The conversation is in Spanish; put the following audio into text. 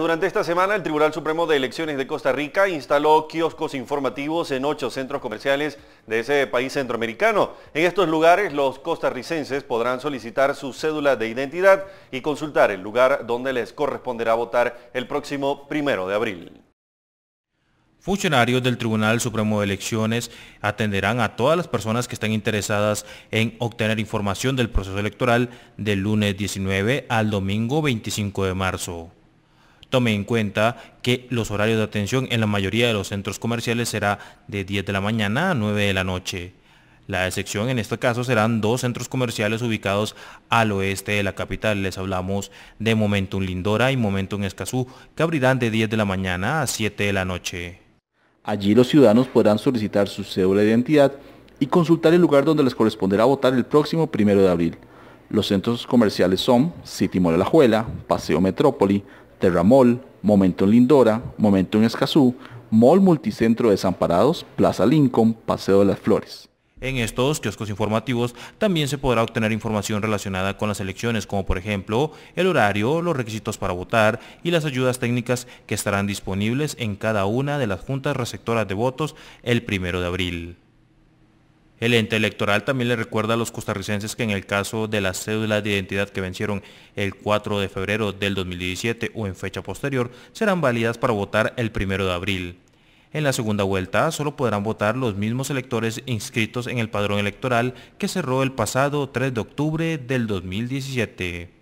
Durante esta semana, el Tribunal Supremo de Elecciones de Costa Rica instaló kioscos informativos en ocho centros comerciales de ese país centroamericano. En estos lugares, los costarricenses podrán solicitar su cédula de identidad y consultar el lugar donde les corresponderá votar el próximo primero de abril. Funcionarios del Tribunal Supremo de Elecciones atenderán a todas las personas que están interesadas en obtener información del proceso electoral del lunes 19 al domingo 25 de marzo. Tome en cuenta que los horarios de atención en la mayoría de los centros comerciales será de 10 de la mañana a 9 de la noche. La excepción en este caso serán dos centros comerciales ubicados al oeste de la capital. Les hablamos de Momentum Lindora y Momentum Escazú, que abrirán de 10 de la mañana a 7 de la noche. Allí los ciudadanos podrán solicitar su cédula de identidad y consultar el lugar donde les corresponderá votar el próximo primero de abril. Los centros comerciales son City Juela, Paseo Metrópoli, Terramol, en Lindora, momento en Escazú, Mall Multicentro Desamparados, Plaza Lincoln, Paseo de las Flores. En estos kioscos informativos también se podrá obtener información relacionada con las elecciones, como por ejemplo el horario, los requisitos para votar y las ayudas técnicas que estarán disponibles en cada una de las juntas receptoras de votos el primero de abril. El ente electoral también le recuerda a los costarricenses que en el caso de las cédulas de identidad que vencieron el 4 de febrero del 2017 o en fecha posterior, serán válidas para votar el 1 de abril. En la segunda vuelta solo podrán votar los mismos electores inscritos en el padrón electoral que cerró el pasado 3 de octubre del 2017.